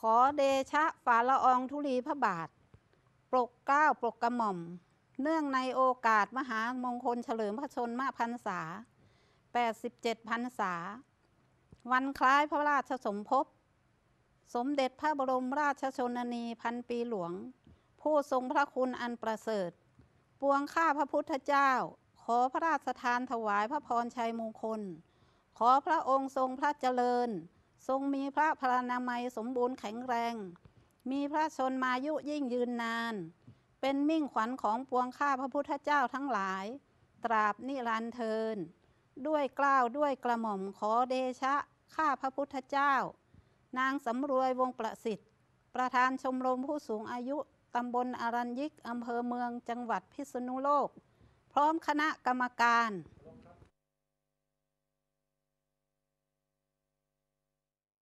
ขอเดชะฝ่าละอองธุลีพระบาทปกเก้าปกกระหม่อม เนื่องในโอกาสมหามงคลเฉลิมพระชนมพรรษา87พรรษา วันคล้ายพระราชสมภพสมเด็จพระบรมราชชนนีพันปีหลวง ผู้ทรงพระคุณอันประเสริฐ ปวงข้าพระพุทธเจ้า ขอพระราชทานถวายพระพรชัยมงคล ขอพระองค์ทรงพระเจริญทรงมีพระพลานามัยสมบูรณ์แข็งแรง มีพระชนมายุยิ่งยืนนาน เป็นมิ่งขวัญของปวงข้าพระพุทธเจ้าทั้งหลาย ตราบนิรันดร์เทิน ด้วยกล้าวด้วยกระหม่อมขอเดชะข้าพระพุทธเจ้า นางสำรวยวงประสิทธิ์ ประธานชมรมผู้สูงอายุ ตำบลอรัญยิกอำเภอเมืองจังหวัดพิษณุโลก พร้อมคณะกรรมการ